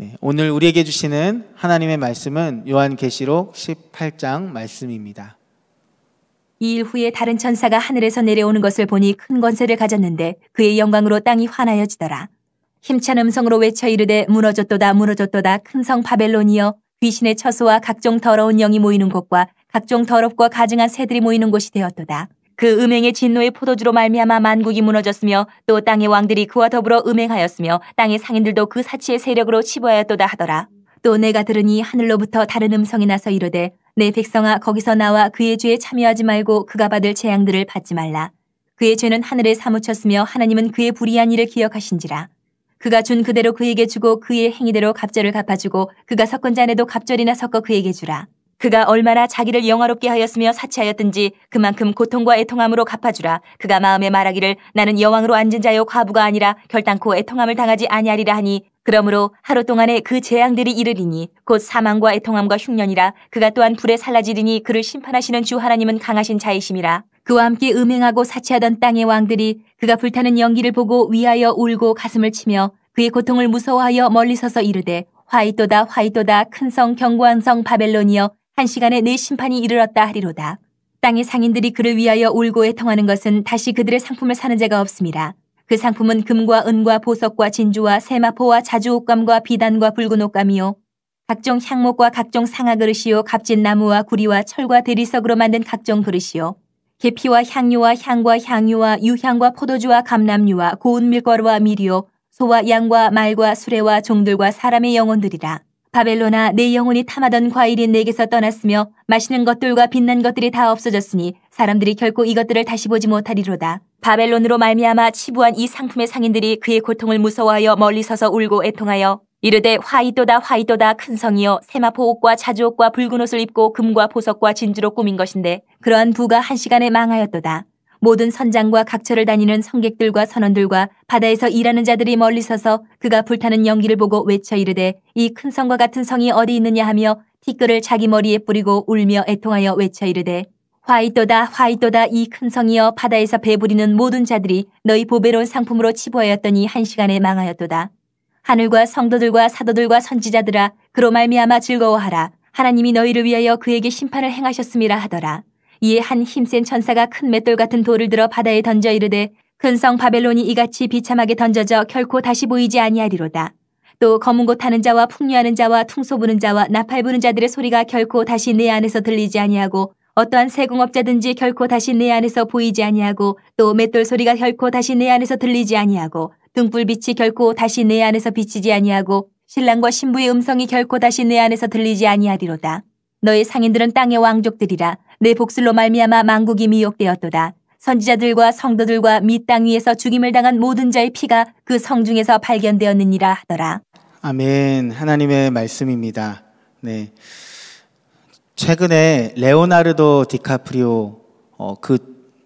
네, 오늘 우리에게 주시는 하나님의 말씀은 요한계시록 18장 말씀입니다. 이 일 후에 다른 천사가 하늘에서 내려오는 것을 보니 큰 권세를 가졌는데 그의 영광으로 땅이 환하여지더라. 힘찬 음성으로 외쳐 이르되 무너졌도다 무너졌도다 큰 성 바벨론이여 귀신의 처소와 각종 더러운 영이 모이는 곳과 각종 더럽고 가증한 새들이 모이는 곳이 되었도다. 그 음행의 진노의 포도주로 말미암아 만국이 무너졌으며 또 땅의 왕들이 그와 더불어 음행하였으며 땅의 상인들도 그 사치의 세력으로 치부하였도다 하더라. 또 내가 들으니 하늘로부터 다른 음성이 나서 이르되 내 백성아 거기서 나와 그의 죄에 참여하지 말고 그가 받을 재앙들을 받지 말라. 그의 죄는 하늘에 사무쳤으며 하나님은 그의 불의한 일을 기억하신지라. 그가 준 그대로 그에게 주고 그의 행위대로 갑절을 갚아주고 그가 섞은 잔에도 갑절이나 섞어 그에게 주라. 그가 얼마나 자기를 영화롭게 하였으며 사치하였든지 그만큼 고통과 애통함으로 갚아주라. 그가 마음에 말하기를 나는 여왕으로 앉은 자여 과부가 아니라 결단코 애통함을 당하지 아니하리라 하니 그러므로 하루 동안에 그 재앙들이 이르리니 곧 사망과 애통함과 흉년이라 그가 또한 불에 살라지리니 그를 심판하시는 주 하나님은 강하신 자이심이라. 그와 함께 음행하고 사치하던 땅의 왕들이 그가 불타는 연기를 보고 위하여 울고 가슴을 치며 그의 고통을 무서워하여 멀리 서서 이르되 화이또다 화이또다 큰 성 경고한 성 바벨론이여 한 시간에 내 심판이 이르렀다 하리로다. 땅의 상인들이 그를 위하여 울고 애통하는 것은 다시 그들의 상품을 사는 자가 없습니다. 그 상품은 금과 은과 보석과 진주와 세마포와 자주옷감과 비단과 붉은 옷감이요. 각종 향목과 각종 상아 그릇이요. 값진 나무와 구리와 철과 대리석으로 만든 각종 그릇이요. 계피와 향유와 향과 향유와 유향과 포도주와 감람류와 고운 밀가루와 밀이요. 소와 양과 말과 수레와 종들과 사람의 영혼들이라. 바벨로나 내 영혼이 탐하던 과일이 내게서 떠났으며 맛있는 것들과 빛난 것들이 다 없어졌으니 사람들이 결코 이것들을 다시 보지 못하리로다. 바벨론으로 말미암아 치부한 이 상품의 상인들이 그의 고통을 무서워하여 멀리 서서 울고 애통하여 이르되 화이또다 화이또다 큰 성이여 세마포 옷과 자주 옷과 붉은 옷을 입고 금과 보석과 진주로 꾸민 것인데 그러한 부가 한 시간에 망하였도다. 모든 선장과 각처를 다니는 성객들과 선원들과 바다에서 일하는 자들이 멀리 서서 그가 불타는 연기를 보고 외쳐 이르되 이 큰 성과 같은 성이 어디 있느냐 하며 티끌을 자기 머리에 뿌리고 울며 애통하여 외쳐 이르되 화이또다 화이또다 이 큰 성이여 바다에서 배부리는 모든 자들이 너희 보배로운 상품으로 치부하였더니 한 시간에 망하였도다. 하늘과 성도들과 사도들과 선지자들아 그로 말미암아 즐거워하라 하나님이 너희를 위하여 그에게 심판을 행하셨음이라 하더라. 이에 한 힘센 천사가 큰 맷돌 같은 돌을 들어 바다에 던져 이르되 근성 바벨론이 이같이 비참하게 던져져 결코 다시 보이지 아니하리로다. 또 검은 곳 타는 자와 풍류하는 자와 퉁소 부는 자와 나팔 부는 자들의 소리가 결코 다시 내 안에서 들리지 아니하고 어떠한 세공업자든지 결코 다시 내 안에서 보이지 아니하고 또 맷돌 소리가 결코 다시 내 안에서 들리지 아니하고 등불빛이 결코 다시 내 안에서 비치지 아니하고 신랑과 신부의 음성이 결코 다시 내 안에서 들리지 아니하리로다. 너의 상인들은 땅의 왕족들이라 내 복슬로 말미암아 망국이 미혹되었도다. 선지자들과 성도들과 및땅 위에서 죽임을 당한 모든 자의 피가 그 성중에서 발견되었느니라 하더라. 아멘. 하나님의 말씀입니다. 네. 최근에 레오나르도 디카프리오 어, 그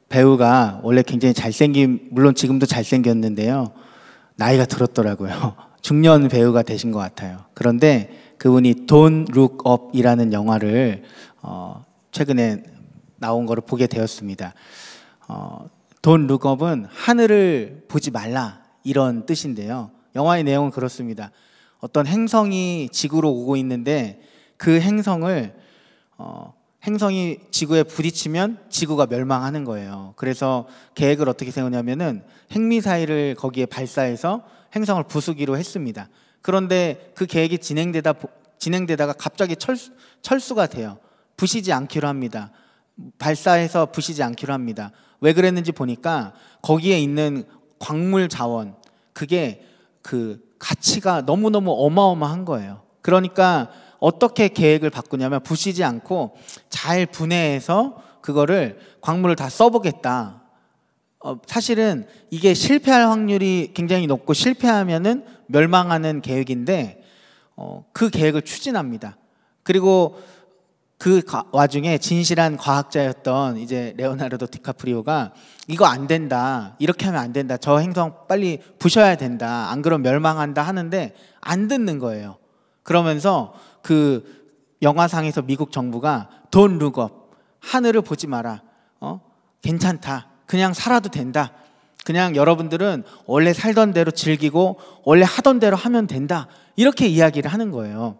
배우가 원래 굉장히 잘생긴 물론 지금도 잘생겼는데요. 나이가 들었더라고요. 중년 배우가 되신 것 같아요. 그런데 그분이 d o n 이라는 영화를 어, 최근에 나온 거를 보게 되었습니다. 어, 돈 룩업은 하늘을 보지 말라 이런 뜻인데요. 영화의 내용은 그렇습니다. 어떤 행성이 지구로 오고 있는데 그 행성을 어, 행성이 지구에 부딪히면 지구가 멸망하는 거예요. 그래서 계획을 어떻게 세우냐면은 핵미사일을 거기에 발사해서 행성을 부수기로 했습니다. 그런데 그 계획이 진행되다 진행되다가 갑자기 철 철수가 돼요. 부시지 않기로 합니다. 발사해서 부시지 않기로 합니다. 왜 그랬는지 보니까 거기에 있는 광물 자원 그게 그 가치가 너무너무 어마어마한 거예요. 그러니까 어떻게 계획을 바꾸냐면 부시지 않고 잘 분해해서 그거를 광물을 다 써보겠다. 어, 사실은 이게 실패할 확률이 굉장히 높고 실패하면은 멸망하는 계획인데 어, 그 계획을 추진합니다. 그리고 그 와중에 진실한 과학자였던 이제 레오나르도 디카프리오가 이거 안 된다. 이렇게 하면 안 된다. 저 행성 빨리 부셔야 된다. 안 그러면 멸망한다 하는데 안 듣는 거예요. 그러면서 그 영화상에서 미국 정부가 돈 룩업 하늘을 보지 마라. 어? 괜찮다. 그냥 살아도 된다. 그냥 여러분들은 원래 살던 대로 즐기고 원래 하던 대로 하면 된다. 이렇게 이야기를 하는 거예요.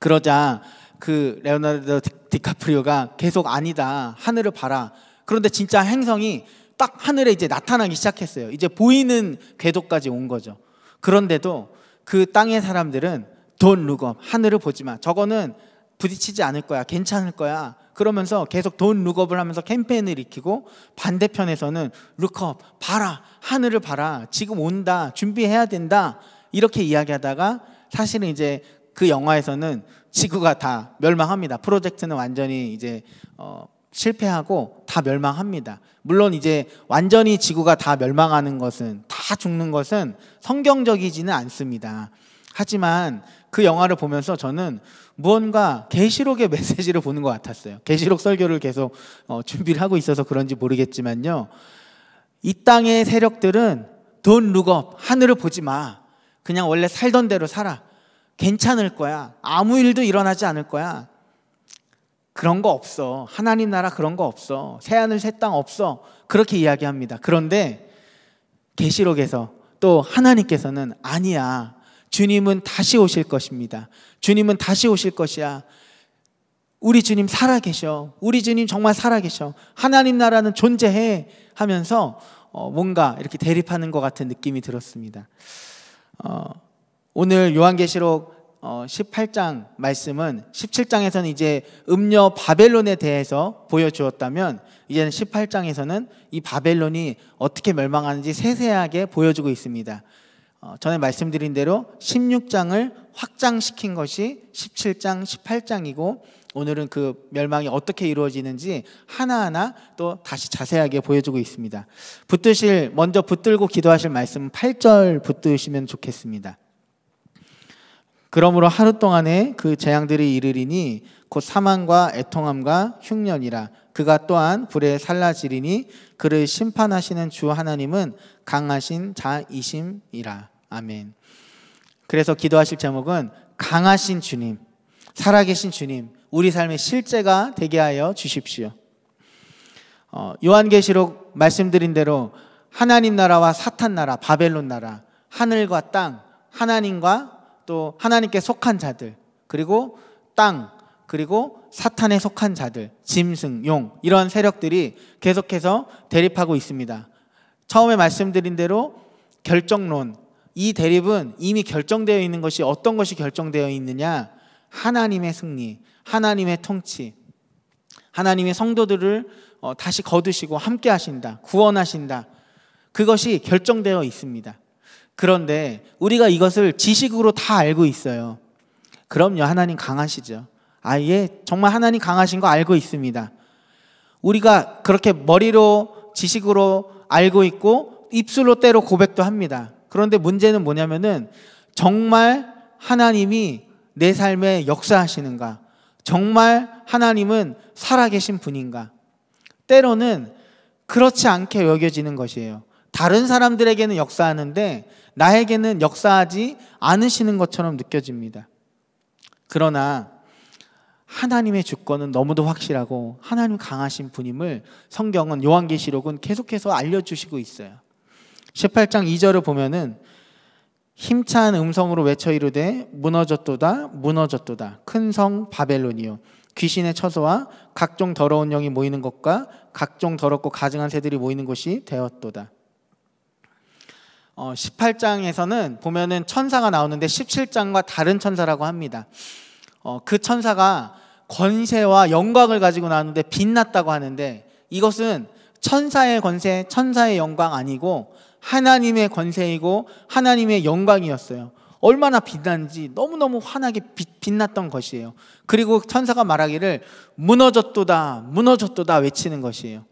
그러자 그 레오나르도 디카프리오가 계속 아니다 하늘을 봐라 그런데 진짜 행성이 딱 하늘에 이제 나타나기 시작했어요 이제 보이는 궤도까지 온 거죠 그런데도 그 땅의 사람들은 돈 룩업 하늘을 보지 마 저거는 부딪히지 않을 거야 괜찮을 거야 그러면서 계속 돈 룩업을 하면서 캠페인을 익히고 반대편에서는 룩업 봐라 하늘을 봐라 지금 온다 준비해야 된다 이렇게 이야기하다가 사실은 이제 그 영화에서는 지구가 다 멸망합니다. 프로젝트는 완전히 이제 어, 실패하고 다 멸망합니다. 물론 이제 완전히 지구가 다 멸망하는 것은 다 죽는 것은 성경적이지는 않습니다. 하지만 그 영화를 보면서 저는 무언가 계시록의 메시지를 보는 것 같았어요. 계시록 설교를 계속 어, 준비를 하고 있어서 그런지 모르겠지만요. 이 땅의 세력들은 돈 룩업 하늘을 보지 마. 그냥 원래 살던 대로 살아. 괜찮을 거야. 아무 일도 일어나지 않을 거야. 그런 거 없어. 하나님 나라 그런 거 없어. 새하늘 새 땅 없어. 그렇게 이야기합니다. 그런데 계시록에서 또 하나님께서는 아니야. 주님은 다시 오실 것입니다. 주님은 다시 오실 것이야. 우리 주님 살아 계셔. 우리 주님 정말 살아 계셔. 하나님 나라는 존재해 하면서 어, 뭔가 이렇게 대립하는 것 같은 느낌이 들었습니다. 어, 오늘 요한계시록 18장 어, 말씀은 17장에서는 이제 음녀 바벨론에 대해서 보여주었다면 이제는 18장에서는 이 바벨론이 어떻게 멸망하는지 세세하게 보여주고 있습니다. 어, 전에 말씀드린 대로 16장을 확장시킨 것이 17장, 18장이고 오늘은 그 멸망이 어떻게 이루어지는지 하나하나 또 다시 자세하게 보여주고 있습니다. 붙드실, 먼저 붙들고 기도하실 말씀 8절 붙드시면 좋겠습니다. 그러므로 하루 동안에 그 재앙들이 이르리니 곧 사망과 애통함과 흉년이라 그가 또한 불에 살라지리니 그를 심판하시는 주 하나님은 강하신 자이심이라 아멘. 그래서 기도하실 제목은 강하신 주님, 살아계신 주님, 우리 삶의 실제가 되게 하여 주십시오. 어, 요한계시록 말씀드린 대로 하나님 나라와 사탄 나라, 바벨론 나라, 하늘과 땅, 하나님과 또 하나님께 속한 자들, 그리고 땅, 그리고 사탄에 속한 자들, 짐승, 용, 이런 세력들이 계속해서 대립하고 있습니다. 처음에 말씀드린 대로 결정론, 이 대립은 이미 결정되어 있는 것이 어떤 것이 결정되어 있느냐? 하나님의 승리, 하나님의 통치, 하나님의 성도들을 어, 다시 거두시고 함께 하신다, 구원하신다. 그것이 결정되어 있습니다. 그런데 우리가 이것을 지식으로 다 알고 있어요. 그럼요, 하나님 강하시죠. 아예 정말 하나님 강하신 거 알고 있습니다. 우리가 그렇게 머리로 지식으로 알고 있고 입술로 때로 고백도 합니다. 그런데 문제는 뭐냐면은 정말 하나님이 내 삶에 역사하시는가? 정말 하나님은 살아계신 분인가? 때로는 그렇지 않게 여겨지는 것이에요. 다른 사람들에게는 역사하는데 나에게는 역사하지 않으시는 것처럼 느껴집니다. 그러나 하나님의 주권은 너무도 확실하고 하나님 강하신 분임을 성경은 요한계시록은 계속해서 알려주시고 있어요. 18장 2절을 보면은 힘찬 음성으로 외쳐 이르되 무너졌도다 무너졌도다 큰 성 바벨론이요 귀신의 처소와 각종 더러운 영이 모이는 것과 각종 더럽고 가증한 새들이 모이는 곳이 되었도다. 어, 18장에서는 보면은 천사가 나오는데 17장과 다른 천사라고 합니다. 어, 그 천사가 권세와 영광을 가지고 나왔는데 빛났다고 하는데 이것은 천사의 권세, 천사의 영광 아니고 하나님의 권세이고 하나님의 영광이었어요. 얼마나 빛난지 너무너무 환하게 빛, 났던 것이에요. 그리고 천사가 말하기를 무너졌도다, 무너졌도다 외치는 것이에요.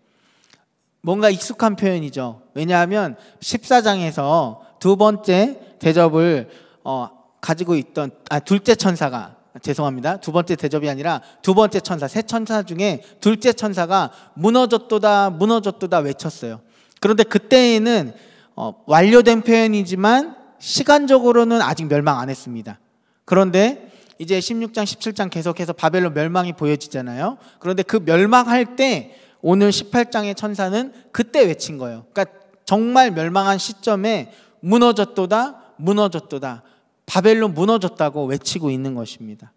뭔가 익숙한 표현이죠. 왜냐하면 14장에서 두 번째 대접을 어, 가지고 있던 아 둘째 천사가 죄송합니다. 두 번째 대접이 아니라 두 번째 천사, 세 천사 중에 둘째 천사가 무너졌도다, 무너졌도다 외쳤어요. 그런데 그때에는 어, 완료된 표현이지만 시간적으로는 아직 멸망 안 했습니다. 그런데 이제 16장, 17장 계속해서 바벨론 멸망이 보여지잖아요. 그런데 그 멸망할 때 오늘 18장의 천사는 그때 외친 거예요. 그러니까 정말 멸망한 시점에 무너졌도다, 무너졌도다, 바벨론 무너졌다고 외치고 있는 것입니다.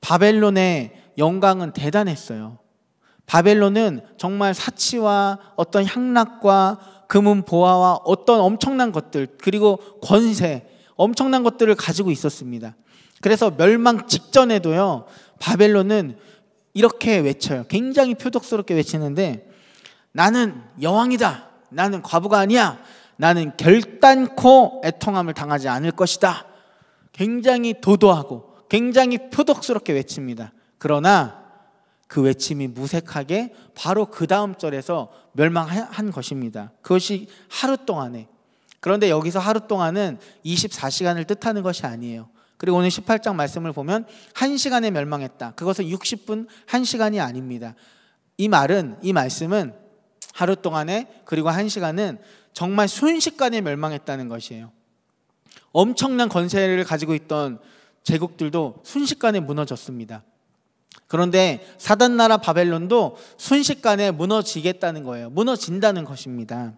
바벨론의 영광은 대단했어요. 바벨론은 정말 사치와 어떤 향락과 금은 보화와 어떤 엄청난 것들 그리고 권세 엄청난 것들을 가지고 있었습니다. 그래서 멸망 직전에도요 바벨론은 이렇게 외쳐요. 굉장히 표독스럽게 외치는데 나는 여왕이다. 나는 과부가 아니야. 나는 결단코 애통함을 당하지 않을 것이다. 굉장히 도도하고 굉장히 표독스럽게 외칩니다. 그러나 그 외침이 무색하게 바로 그 다음 절에서 멸망한 것입니다. 그것이 하루 동안에. 그런데 여기서 하루 동안은 24시간을 뜻하는 것이 아니에요. 그리고 오늘 18장 말씀을 보면 한시간에 멸망했다. 그것은 60분, 한시간이 아닙니다. 이 말은 이 말씀은 하루 동안에 그리고 한시간은 정말 순식간에 멸망했다는 것이에요. 엄청난 권세를 가지고 있던 제국들도 순식간에 무너졌습니다. 그런데 사단 나라 바벨론도 순식간에 무너지겠다는 거예요. 무너진다는 것입니다.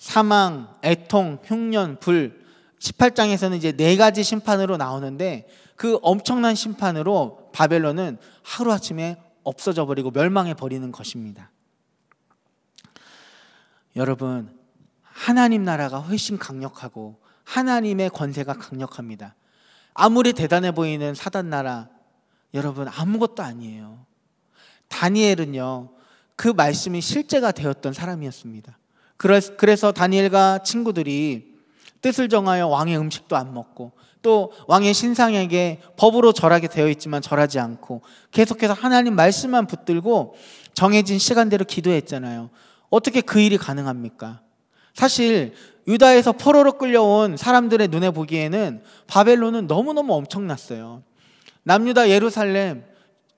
사망, 애통, 흉년, 불 18장에서는 이제 네 가지 심판으로 나오는데 그 엄청난 심판으로 바벨론은 하루아침에 없어져 버리고 멸망해 버리는 것입니다. 여러분, 하나님 나라가 훨씬 강력하고 하나님의 권세가 강력합니다. 아무리 대단해 보이는 사단 나라 여러분 아무것도 아니에요. 다니엘은요. 그 말씀이 실제가 되었던 사람이었습니다. 그래서 다니엘과 친구들이 뜻을 정하여 왕의 음식도 안 먹고 또 왕의 신상에게 법으로 절하게 되어 있지만 절하지 않고 계속해서 하나님 말씀만 붙들고 정해진 시간대로 기도했잖아요. 어떻게 그 일이 가능합니까? 사실 유다에서 포로로 끌려온 사람들의 눈에 보기에는 바벨론은 너무너무 엄청났어요. 남유다 예루살렘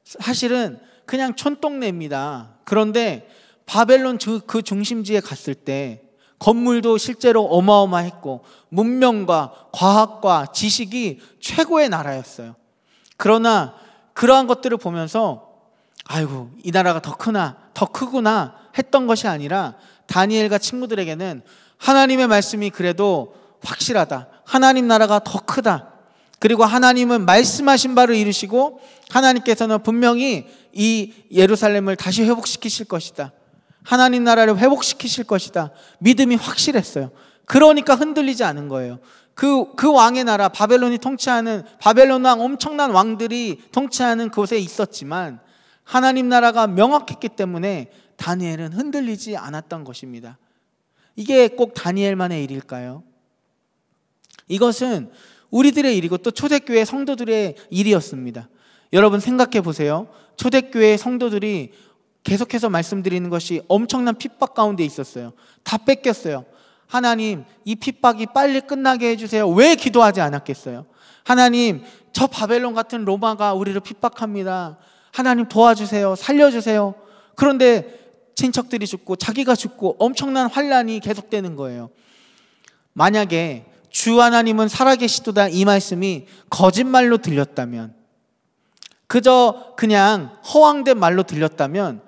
사실은 그냥 촌동네입니다. 그런데 바벨론 그 중심지에 갔을 때 건물도 실제로 어마어마했고 문명과 과학과 지식이 최고의 나라였어요. 그러나 그러한 것들을 보면서 아이고 이 나라가 더 크나 더 크구나 했던 것이 아니라 다니엘과 친구들에게는 하나님의 말씀이 그래도 확실하다. 하나님 나라가 더 크다. 그리고 하나님은 말씀하신 바를 이루시고 하나님께서는 분명히 이 예루살렘을 다시 회복시키실 것이다. 하나님 나라를 회복시키실 것이다. 믿음이 확실했어요. 그러니까 흔들리지 않은 거예요. 그, 그 왕의 나라, 바벨론이 통치하는, 바벨론 왕 엄청난 왕들이 통치하는 그곳에 있었지만, 하나님 나라가 명확했기 때문에 다니엘은 흔들리지 않았던 것입니다. 이게 꼭 다니엘만의 일일까요? 이것은 우리들의 일이고 또 초대교회 성도들의 일이었습니다. 여러분 생각해 보세요. 초대교회 성도들이 계속해서 말씀드리는 것이 엄청난 핍박 가운데 있었어요. 다 뺏겼어요. 하나님, 이 핍박이 빨리 끝나게 해주세요. 왜 기도하지 않았겠어요? 하나님, 저 바벨론 같은 로마가 우리를 핍박합니다. 하나님 도와주세요. 살려주세요. 그런데 친척들이 죽고 자기가 죽고 엄청난 환란이 계속되는 거예요. 만약에 주 하나님은 살아계시도다 이 말씀이 거짓말로 들렸다면 그저 그냥 허황된 말로 들렸다면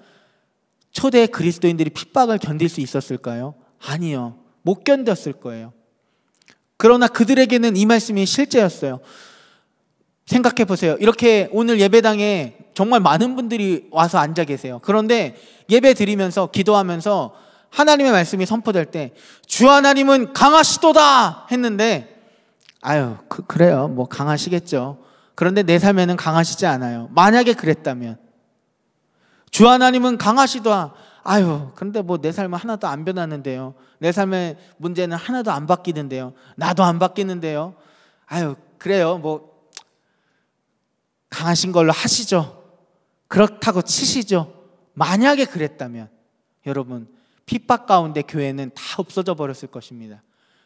초대 그리스도인들이 핍박을 견딜 수 있었을까요? 아니요. 못 견뎠을 거예요. 그러나 그들에게는 이 말씀이 실제였어요. 생각해 보세요. 이렇게 오늘 예배당에 정말 많은 분들이 와서 앉아 계세요. 그런데 예배 드리면서 기도하면서 하나님의 말씀이 선포될 때 주 하나님은 강하시도다 했는데 아유 그, 래요뭐 강하시겠죠. 그런데 내 삶에는 강하시지 않아요. 만약에 그랬다면 주 하나님은 강하시다. 아유, 그런데 뭐 내 삶은 하나도 안 변하는데요. 내 삶의 문제는 하나도 안 바뀌는데요. 나도 안 바뀌는데요. 아유, 그래요. 뭐, 강하신 걸로 하시죠. 그렇다고 치시죠. 만약에 그랬다면, 여러분, 핍박 가운데 교회는 다 없어져 버렸을 것입니다.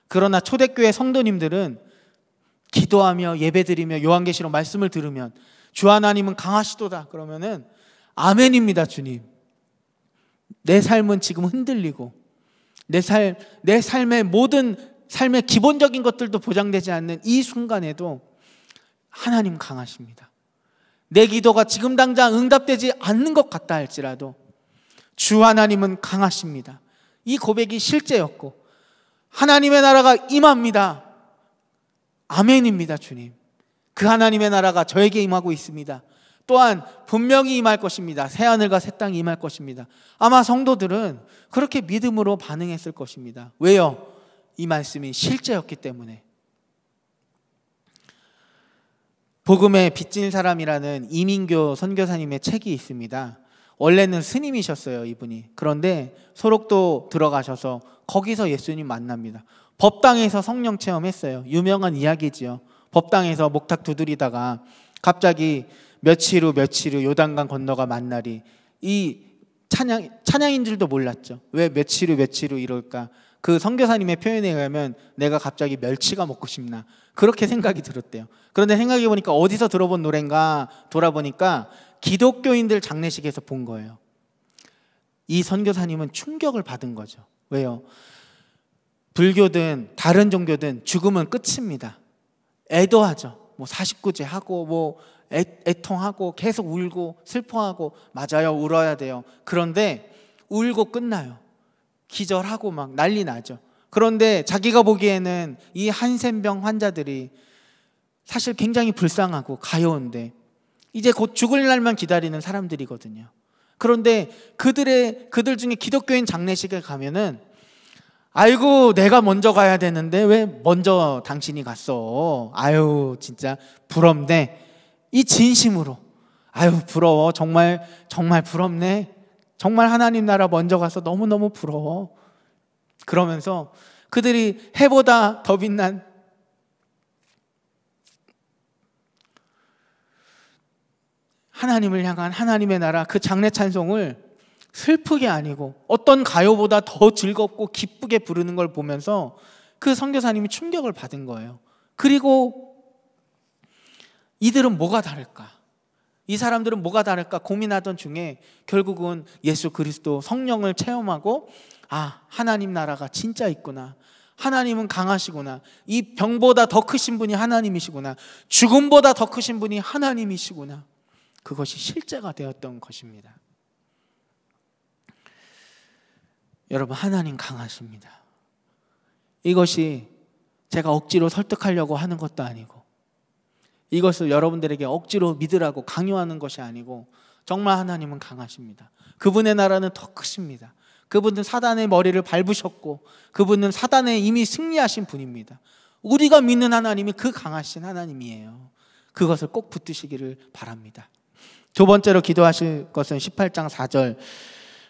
그러나 초대교회 성도님들은 기도하며 예배드리며 요한계시로 말씀을 들으면 주 하나님은 강하시도다. 그러면은 아멘입니다, 주님. 내 삶은 지금 흔들리고 내 삶, 내 삶의 모든 삶의 기본적인 것들도 보장되지 않는 이 순간에도 하나님 강하십니다. 내 기도가 지금 당장 응답되지 않는 것 같다 할지라도 주 하나님은 강하십니다. 이 고백이 실제였고 하나님의 나라가 임합니다. 아멘입니다, 주님. 그 하나님의 나라가 저에게 임하고 있습니다. 또한 분명히 임할 것입니다. 새 하늘과 새 땅이 임할 것입니다. 아마 성도들은 그렇게 믿음으로 반응했을 것입니다. 왜요? 이 말씀이 실제였기 때문에. 복음에 빚진 사람이라는 이민교 선교사님의 책이 있습니다. 원래는 스님이셨어요, 이분이. 그런데 소록도 들어가셔서 거기서 예수님 만납니다. 법당에서 성령 체험했어요. 유명한 이야기지요. 법당에서 목탁 두드리다가 갑자기 며칠 후 며칠 후 요단강 건너가 만나리 이 찬양 찬양인 줄도 몰랐죠. 왜 며칠 후 며칠 후 이럴까? 그 선교사님의 표현에 의하면 내가 갑자기 멸치가 먹고 싶나 그렇게 생각이 들었대요. 그런데 생각해 보니까 어디서 들어본 노래인가 돌아보니까 기독교인들 장례식에서 본 거예요. 이 선교사님은 충격을 받은 거죠. 왜요? 불교든 다른 종교든 죽음은 끝입니다. 애도하죠. 뭐 49제 하고 뭐 애, 애통하고 계속 울고 슬퍼하고 맞아요 울어야 돼요 그런데 울고 끝나요 기절하고 막 난리 나죠 그런데 자기가 보기에는 이 한센병 환자들이 사실 굉장히 불쌍하고 가여운데 이제 곧 죽을 날만 기다리는 사람들이거든요 그런데 그들의 그들 중에 기독교인 장례식에 가면은 아이고, 내가 먼저 가야 되는데 왜 먼저 당신이 갔어? 아유, 진짜 부럽네. 이 진심으로. 아유, 부러워. 정말, 정말 부럽네. 정말 하나님 나라 먼저 가서 너무너무 부러워. 그러면서 그들이 해보다 더 빛난 하나님을 향한 하나님의 나라 그 장례 찬송을 슬프게 아니고 어떤 가요보다 더 즐겁고 기쁘게 부르는 걸 보면서 그 선교사님이 충격을 받은 거예요. 그리고 이들은 뭐가 다를까? 이 사람들은 뭐가 다를까 고민하던 중에 결국은 예수 그리스도 성령을 체험하고 아, 하나님 나라가 진짜 있구나. 하나님은 강하시구나. 이 병보다 더 크신 분이 하나님이시구나. 죽음보다 더 크신 분이 하나님이시구나. 그것이 실제가 되었던 것입니다. 여러분 하나님 강하십니다. 이것이 제가 억지로 설득하려고 하는 것도 아니고 이것을 여러분들에게 억지로 믿으라고 강요하는 것이 아니고 정말 하나님은 강하십니다. 그분의 나라는 더 크십니다. 그분은 사단의 머리를 밟으셨고 그분은 사단에 이미 승리하신 분입니다. 우리가 믿는 하나님이 그 강하신 하나님이에요. 그것을 꼭 붙드시기를 바랍니다. 두 번째로 기도하실 것은 18장 4절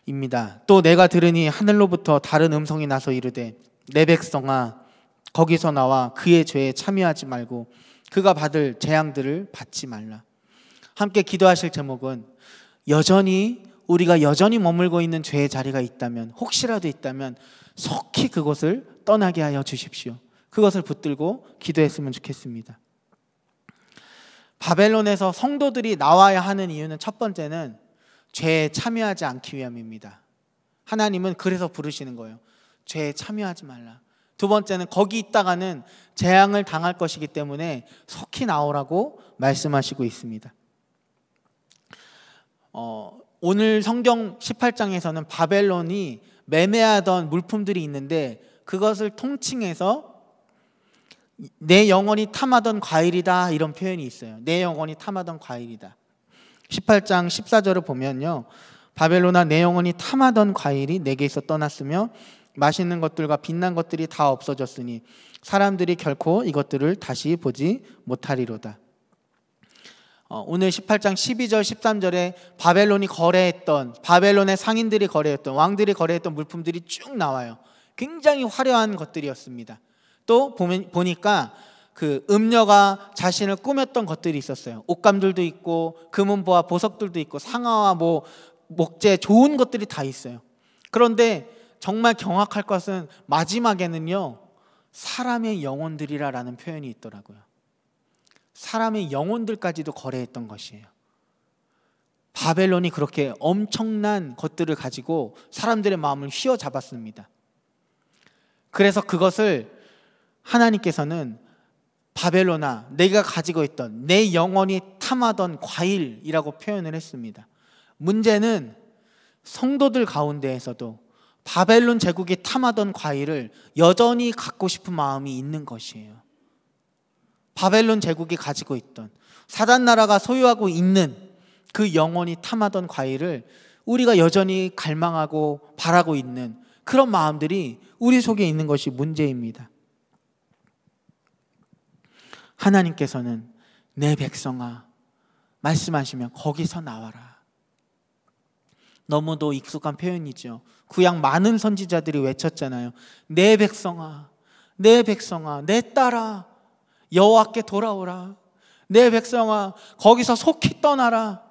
입니다. 또 내가 들으니 하늘로부터 다른 음성이 나서 이르되 내 백성아 거기서 나와 그의 죄에 참여하지 말고 그가 받을 재앙들을 받지 말라. 함께 기도하실 제목은 여전히 우리가 여전히 머물고 있는 죄의 자리가 있다면 혹시라도 있다면 속히 그것을 떠나게 하여 주십시오. 그것을 붙들고 기도했으면 좋겠습니다. 바벨론에서 성도들이 나와야 하는 이유는 첫 번째는 죄에 참여하지 않기 위함입니다. 하나님은 그래서 부르시는 거예요. 죄에 참여하지 말라. 두 번째는 거기 있다가는 재앙을 당할 것이기 때문에 속히 나오라고 말씀하시고 있습니다. 어, 오늘 성경 18장에서는 바벨론이 매매하던 물품들이 있는데 그것을 통칭해서 내 영혼이 탐하던 과일이다 이런 표현이 있어요. 내 영혼이 탐하던 과일이다. 18장 14절을 보면요. 바벨로나 내 영혼이 탐하던 과일이 내게서 떠났으며 맛있는 것들과 빛난 것들이 다 없어졌으니 사람들이 결코 이것들을 다시 보지 못하리로다. 어, 오늘 18장 12절 13절에 바벨론이 거래했던 바벨론의 상인들이 거래했던 왕들이 거래했던 물품들이 쭉 나와요. 굉장히 화려한 것들이었습니다. 또 보면, 보니까 그 음녀가 자신을 꾸몄던 것들이 있었어요. 옷감들도 있고 금은보와 보석들도 있고 상아와 뭐 목재 좋은 것들이 다 있어요. 그런데 정말 경악할 것은 마지막에는요. 사람의 영혼들이라라는 표현이 있더라고요. 사람의 영혼들까지도 거래했던 것이에요. 바벨론이 그렇게 엄청난 것들을 가지고 사람들의 마음을 휘어잡았습니다. 그래서 그것을 하나님께서는 바벨로나 내가 가지고 있던 내 영혼이 탐하던 과일이라고 표현을 했습니다. 문제는 성도들 가운데에서도 바벨론 제국이 탐하던 과일을 여전히 갖고 싶은 마음이 있는 것이에요. 바벨론 제국이 가지고 있던 사단 나라가 소유하고 있는 그 영혼이 탐하던 과일을 우리가 여전히 갈망하고 바라고 있는 그런 마음들이 우리 속에 있는 것이 문제입니다. 하나님께서는 내 백성아 말씀하시면 거기서 나와라. 너무도 익숙한 표현이죠. 구약 많은 선지자들이 외쳤잖아요. 내 백성아, 내 백성아, 내 딸아, 여호와께 돌아오라. 내 백성아, 거기서 속히 떠나라.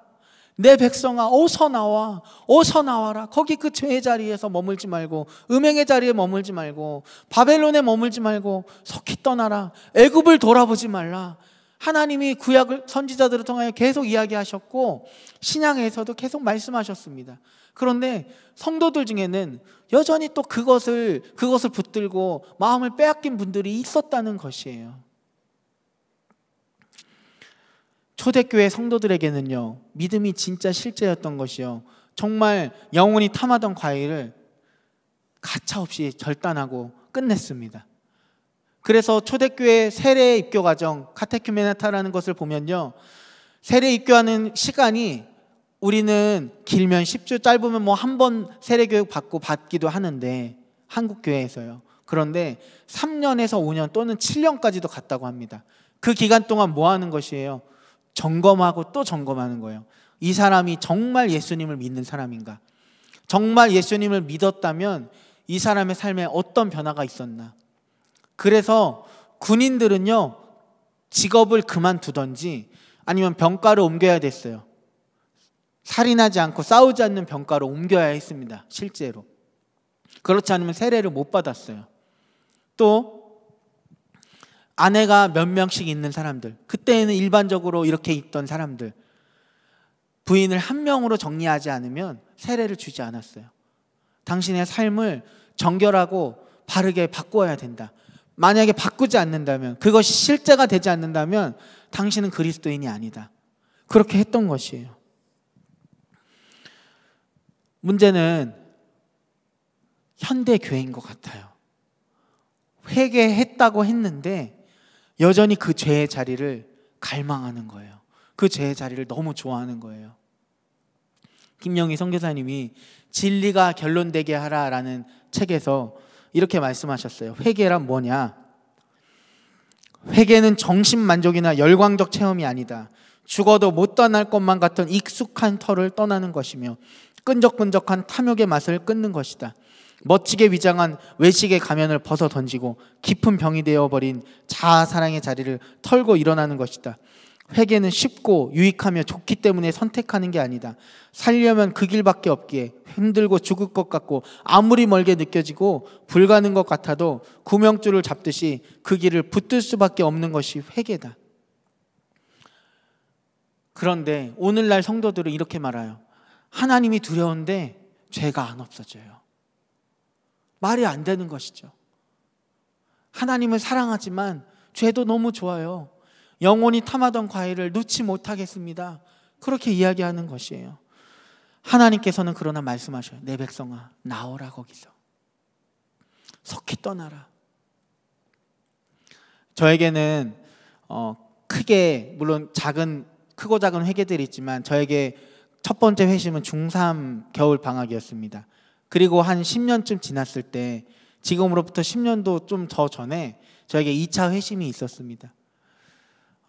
내 백성아 어서 나와 어서 나와라 거기 그 죄의 자리에서 머물지 말고 음행의 자리에 머물지 말고 바벨론에 머물지 말고 속히 떠나라 애굽을 돌아보지 말라 하나님이 구약을 선지자들을 통하여 계속 이야기하셨고 신앙에서도 계속 말씀하셨습니다. 그런데 성도들 중에는 여전히 또 그것을 그것을 붙들고 마음을 빼앗긴 분들이 있었다는 것이에요. 초대교회 성도들에게는요, 믿음이 진짜 실제였던 것이요. 정말 영원히 탐하던 과일을 가차없이 절단하고 끝냈습니다. 그래서 초대교회 세례 입교 과정, 카테큐메나타라는 것을 보면요. 세례 입교하는 시간이 우리는 길면 10주, 짧으면 뭐 한 번 세례 교육 받고 받기도 하는데, 한국교회에서요. 그런데 3년에서 5년 또는 7년까지도 갔다고 합니다. 그 기간 동안 뭐 하는 것이에요? 점검하고 또 점검하는 거예요. 이 사람이 정말 예수님을 믿는 사람인가? 정말 예수님을 믿었다면 이 사람의 삶에 어떤 변화가 있었나? 그래서 군인들은요, 직업을 그만두던지 아니면 병가를 옮겨야 됐어요. 살인하지 않고 싸우지 않는 병가로 옮겨야 했습니다. 실제로. 그렇지 않으면 세례를 못 받았어요. 또 아내가 몇 명씩 있는 사람들, 그때에는 일반적으로 이렇게 있던 사람들, 부인을 한 명으로 정리하지 않으면 세례를 주지 않았어요. 당신의 삶을 정결하고 바르게 바꿔야 된다. 만약에 바꾸지 않는다면, 그것이 실제가 되지 않는다면 당신은 그리스도인이 아니다. 그렇게 했던 것이에요. 문제는 현대 교회인 것 같아요. 회개했다고 했는데 여전히 그 죄의 자리를 갈망하는 거예요. 그 죄의 자리를 너무 좋아하는 거예요. 김영희 선교사님이 진리가 결론되게 하라라는 책에서 이렇게 말씀하셨어요. 회개란 뭐냐? 회개는 정신 만족이나 열광적 체험이 아니다. 죽어도 못 떠날 것만 같은 익숙한 터를 떠나는 것이며 끈적끈적한 탐욕의 맛을 끊는 것이다. 멋지게 위장한 외식의 가면을 벗어 던지고 깊은 병이 되어버린 자아 사랑의 자리를 털고 일어나는 것이다. 회개는 쉽고 유익하며 좋기 때문에 선택하는 게 아니다. 살려면 그 길밖에 없기에 힘들고 죽을 것 같고 아무리 멀게 느껴지고 불가는 것 같아도 구명줄을 잡듯이 그 길을 붙들 수밖에 없는 것이 회개다. 그런데 오늘날 성도들은 이렇게 말해요. 하나님이 두려운데 죄가 안 없어져요. 말이 안 되는 것이죠. 하나님을 사랑하지만 죄도 너무 좋아요. 영원히 탐하던 과일을 놓지 못하겠습니다. 그렇게 이야기하는 것이에요. 하나님께서는 그러나 말씀하셔요. 내 백성아, 나오라 거기서. 속히 떠나라. 저에게는 어, 크게 물론 작은 크고 작은 회개들이 있지만 저에게 첫 번째 회심은 중3 겨울 방학이었습니다. 그리고 한 10년쯤 지났을 때 지금으로부터 10년도 좀 더 전에 저에게 2차 회심이 있었습니다.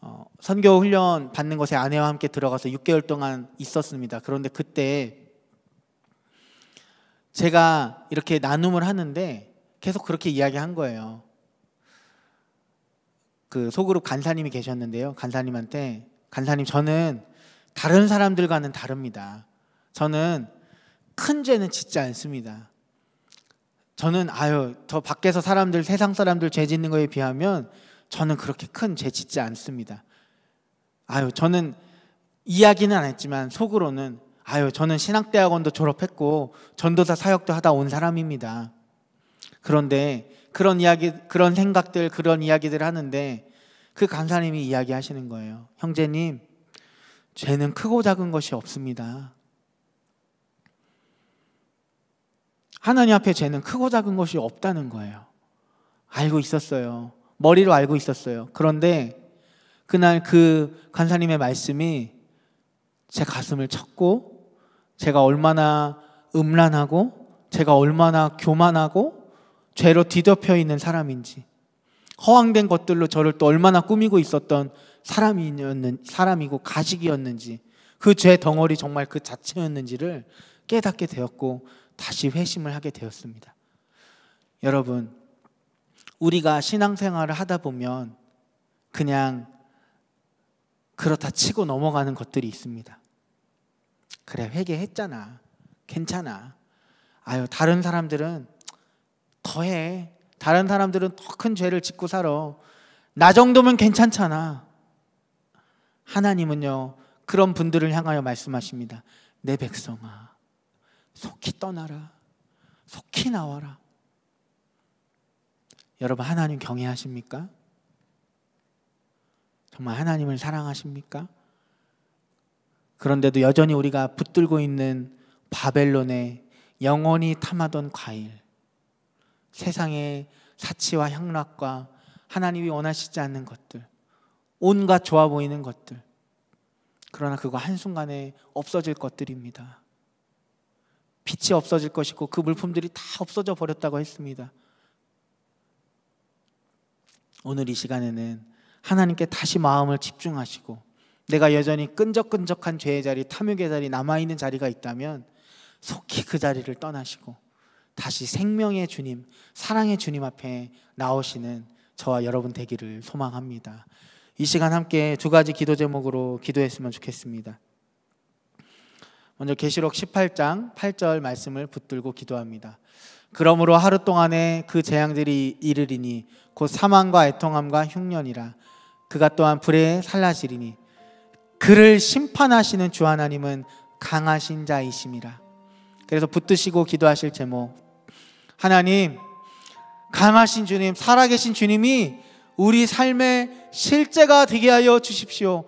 어, 선교 훈련 받는 곳에 아내와 함께 들어가서 6개월 동안 있었습니다. 그런데 그때 제가 이렇게 나눔을 하는데 계속 그렇게 이야기한 거예요. 그 소그룹 간사님이 계셨는데요. 간사님한테 간사님 저는 다른 사람들과는 다릅니다. 저는 큰 죄는 짓지 않습니다. 저는 아유 저 밖에서 사람들 세상 사람들 죄 짓는 거에 비하면 저는 그렇게 큰 죄 짓지 않습니다. 아유 저는 이야기는 안 했지만 속으로는 아유 저는 신학대학원도 졸업했고 전도사 사역도 하다 온 사람입니다. 그런데 그런 이야기 그런 생각들 그런 이야기들 하는데 그 간사님이 이야기하시는 거예요. 형제님 죄는 크고 작은 것이 없습니다. 하나님 앞에 죄는 크고 작은 것이 없다는 거예요. 알고 있었어요. 머리로 알고 있었어요. 그런데 그날 그 간사님의 말씀이 제 가슴을 쳤고 제가 얼마나 음란하고 제가 얼마나 교만하고 죄로 뒤덮여 있는 사람인지 허황된 것들로 저를 또 얼마나 꾸미고 있었던 사람이었는 사람이고 가식이었는지 그 죄 덩어리 정말 그 자체였는지를 깨닫게 되었고 다시 회심을 하게 되었습니다. 여러분, 우리가 신앙생활을 하다 보면 그냥 그렇다 치고 넘어가는 것들이 있습니다. 그래, 회개했잖아. 괜찮아. 아유, 다른 사람들은 더해. 다른 사람들은 더 큰 죄를 짓고 살아. 나 정도면 괜찮잖아. 하나님은요, 그런 분들을 향하여 말씀하십니다. 내 백성아. 속히 떠나라. 속히 나와라. 여러분 하나님 경외하십니까? 정말 하나님을 사랑하십니까? 그런데도 여전히 우리가 붙들고 있는 바벨론의 영원히 탐하던 과일, 세상의 사치와 향락과 하나님이 원하시지 않는 것들, 온갖 좋아 보이는 것들, 그러나 그거 한순간에 없어질 것들입니다. 빛이 없어질 것이고 그 물품들이 다 없어져 버렸다고 했습니다. 오늘 이 시간에는 하나님께 다시 마음을 집중하시고 내가 여전히 끈적끈적한 죄의 자리, 탐욕의 자리, 남아있는 자리가 있다면 속히 그 자리를 떠나시고 다시 생명의 주님, 사랑의 주님 앞에 나오시는 저와 여러분 되기를 소망합니다. 이 시간 함께 두 가지 기도 제목으로 기도했으면 좋겠습니다. 먼저 계시록 18장 8절 말씀을 붙들고 기도합니다. 그러므로 하루 동안에 그 재앙들이 이르리니 곧 사망과 애통함과 흉년이라 그가 또한 불에 살라시리니 그를 심판하시는 주 하나님은 강하신 자이심이라. 그래서 붙드시고 기도하실 제목 하나님 강하신 주님 살아계신 주님이 우리 삶의 실제가 되게 하여 주십시오.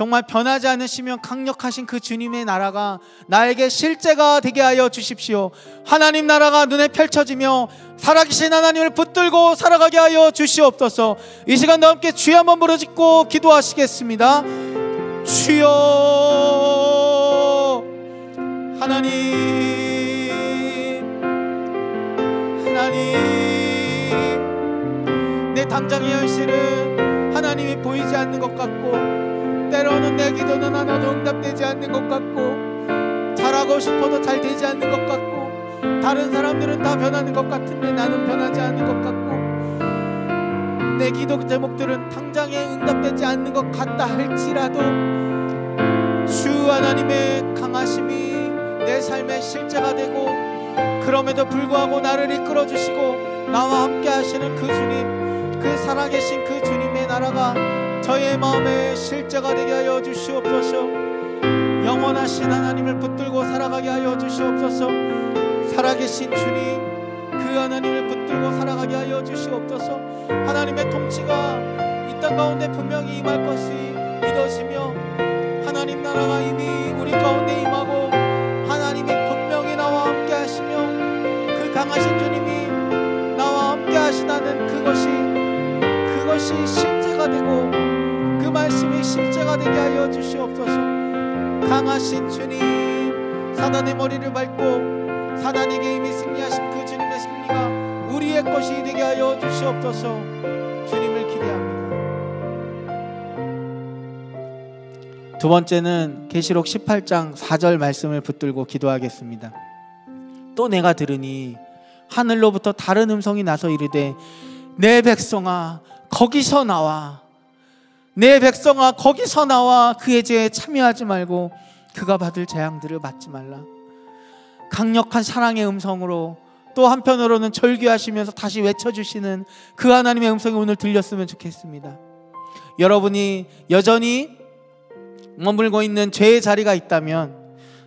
정말 변하지 않으시면 강력하신 그 주님의 나라가 나에게 실제가 되게 하여 주십시오. 하나님 나라가 눈에 펼쳐지며 살아계신 하나님을 붙들고 살아가게 하여 주시옵소서. 이 시간도 함 주여 한번 부르짖고 기도하시겠습니다. 주여 하나님 하나님 내 당장의 현실은 하나님이 보이지 않는 것 같고 때로는 내 기도는 하나도 응답되지 않는 것 같고 잘하고 싶어도 잘 되지 않는 것 같고 다른 사람들은 다 변하는 것 같은데 나는 변하지 않는 것 같고 내 기도 제목들은 당장에 응답되지 않는 것 같다 할지라도 주 하나님의 강하심이 내 삶의 실제가 되고 그럼에도 불구하고 나를 이끌어 주시고 나와 함께 하시는 그 주님 그 살아계신 그 주님의 나라가 저의 마음에 실제가 되게 하여 주시옵소서 영원하신 하나님을 붙들고 살아가게 하여 주시옵소서 살아계신 주님 그 하나님을 붙들고 살아가게 하여 주시옵소서 하나님의 통치가 이 땅 가운데 분명히 임할 것이 믿어지며 하나님 나라가 이미 우리 가운데 임하고 하나님이 분명히 나와 함께 하시며 그 강하신 주님이 나와 함께 하시다는 그것이 그것이 실제가 되고 말씀이 실제가 되게 하여 주시옵소서 강하신 주님 사단의 머리를 밟고 사단에게 이미 승리하신 그 주님의 승리가 우리의 것이 되게 하여 주시옵소서 주님을 기대합니다 두 번째는 계시록 18장 4절 말씀을 붙들고 기도하겠습니다 또 내가 들으니 하늘로부터 다른 음성이 나서 이르되 내 백성아 거기서 나와 내 백성아 거기서 나와 그의 죄에 참여하지 말고 그가 받을 재앙들을 맞지 말라. 강력한 사랑의 음성으로 또 한편으로는 절규하시면서 다시 외쳐주시는 그 하나님의 음성이 오늘 들렸으면 좋겠습니다. 여러분이 여전히 머물고 있는 죄의 자리가 있다면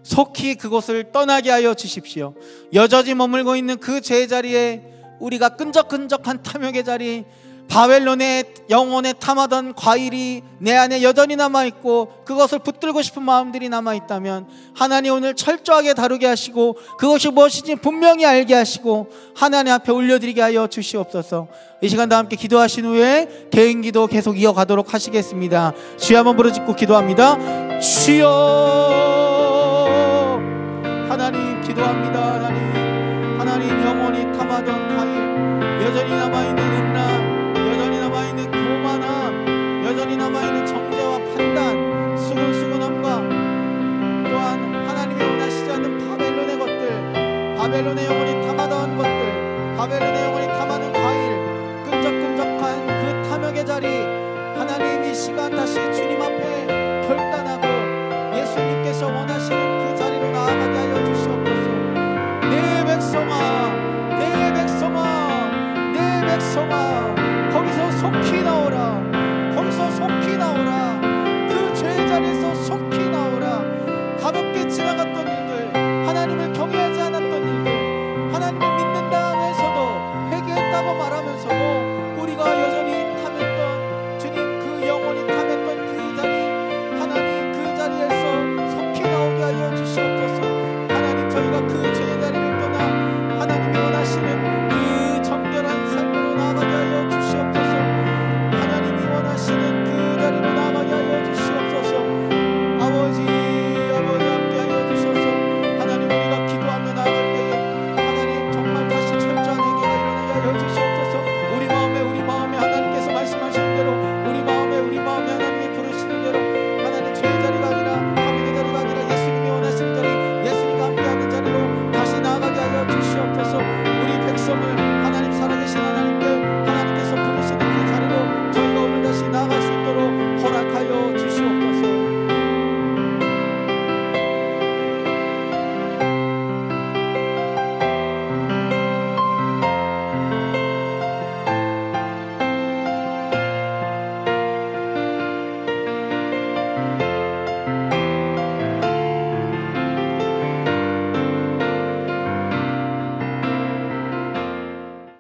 속히 그곳을 떠나게 하여 주십시오. 여전히 머물고 있는 그 죄의 자리에 우리가 끈적끈적한 탐욕의 자리, 바벨론의 영혼에 탐하던 과일이 내 안에 여전히 남아있고 그것을 붙들고 싶은 마음들이 남아있다면 하나님 오늘 철저하게 다루게 하시고 그것이 무엇인지 분명히 알게 하시고 하나님 앞에 올려드리게 하여 주시옵소서 이 시간 다 함께 기도하신 후에 개인 기도 계속 이어가도록 하시겠습니다 주여 한번 부르짖고 기도합니다 주여